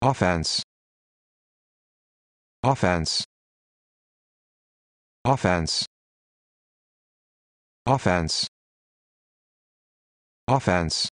offense offense offense offense offense